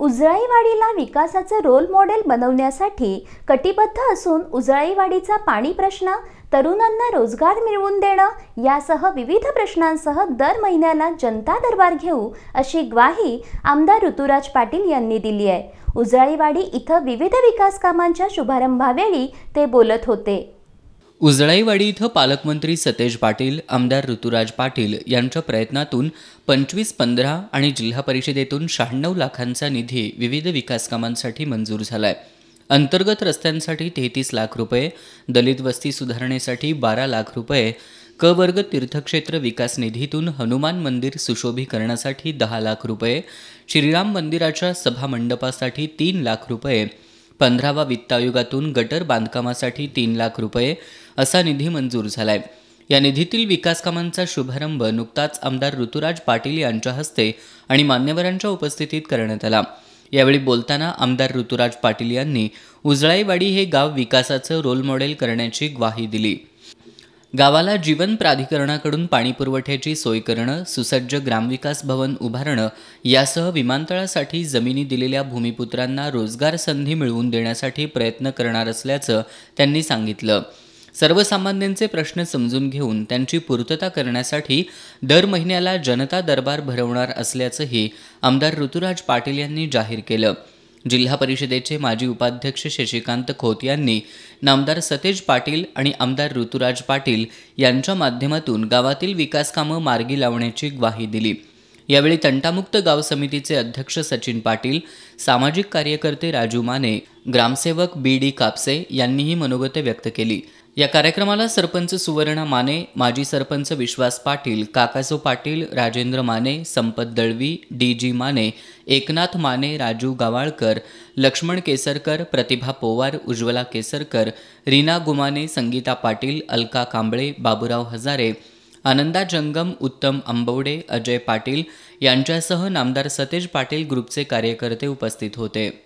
उजळाईवाडीला विकासाचं role model बनवण्यासाठी कटिबद्ध असून उजळाईवाडीचा पाणी प्रश्न तरुणांना रोजगार मिळवून देणं यासह विविध प्रश्नांसह दर महिन्याला जनता दरबार घेऊ अशी ग्वाही आमदार ऋतुराज पाटील यांनी दिली आहे उजळाईवाडी इथं विविध विकास कामांच्या शुभारंभावेळी ते बोलत होते उजळाईवाडी इथं पालकमंत्री सतेज पाटील आमदार ऋतुराज पाटील यांच्या प्रयत्नातून पंचवीस पंधरा आणि जिल्हा परिषदेतून शहाण्णव लाखांचा निधी विविध विकास कामांसाठी मंजूर झाला आहे अंतर्गत रस्त्यांसाठी तेहतीस लाख रुपये दलित वस्ती सुधारणेसाठी बारा लाख रुपये क वर्ग तीर्थक्षेत्र विकास निधीतून हनुमान मंदिर सुशोभीकरणासाठी दहा लाख रुपये श्रीराम मंदिराच्या सभामंडपासाठी तीन लाख रुपये पंधरावा वित्त आयोगातून गटर बांधकामासाठी तीन लाख रुपये असा निधी मंजूर झालाय या निधीतील विकासकामांचा शुभारंभ नुकताच आमदार ऋतुराज पाटील यांच्या हस्ते आणि मान्यवरांच्या उपस्थितीत करण्यात आला यावेळी बोलताना आमदार ऋतुराज पाटील यांनी उजळाईवाडी हे गाव विकासाचं रोल मॉडेल करण्याची ग्वाही दिली गावाला जीवन प्राधिकरणाकडून पाणीपुरवठ्याची सोय करणं सुसज्ज ग्रामविकास भवन उभारणं यासह विमानतळासाठी जमिनी दिलेल्या भूमिपुत्रांना रोजगार संधी मिळवून देण्यासाठी प्रयत्न करणार असल्याचं त्यांनी सांगितलं सर्वसामान्यांचे प्रश्न समजून घेऊन त्यांची पूर्तता करण्यासाठी दर महिन्याला जनता दरबार भरवणार असल्याचंही आमदार ऋतुराज पाटील यांनी जाहीर केलं जिल्हा परिषदेचे माजी उपाध्यक्ष शशिकांत खोत यांनी नामदार सतेज पाटील आणि आमदार ऋतुराज पाटील यांच्या माध्यमातून गावातील विकासकामं मार्गी लावण्याची ग्वाही दिली यावेळी तंटामुक्त गाव समितीचे अध्यक्ष सचिन पाटील सामाजिक कार्यकर्ते राजू माने ग्रामसेवक बी डी कापसे यांनीही मनोगत व्यक्त केली या कार्यक्रमाला सरपंच सुवर्णा माने माजी सरपंच विश्वास पाटील काकासो पाटील राजेंद्र माने संपत दळवी डी जी माने एकनाथ माने राजू गावाळकर लक्ष्मण केसरकर प्रतिभा पोवार उज्ज्वला केसरकर रीना गुमाने संगीता पाटील अलका कांबळे बाबुराव हजारे आनंदा जंगम उत्तम आंबवडे अजय पाटील यांच्यासह नामदार सतेज पाटील ग्रुपचे कार्यकर्ते उपस्थित होते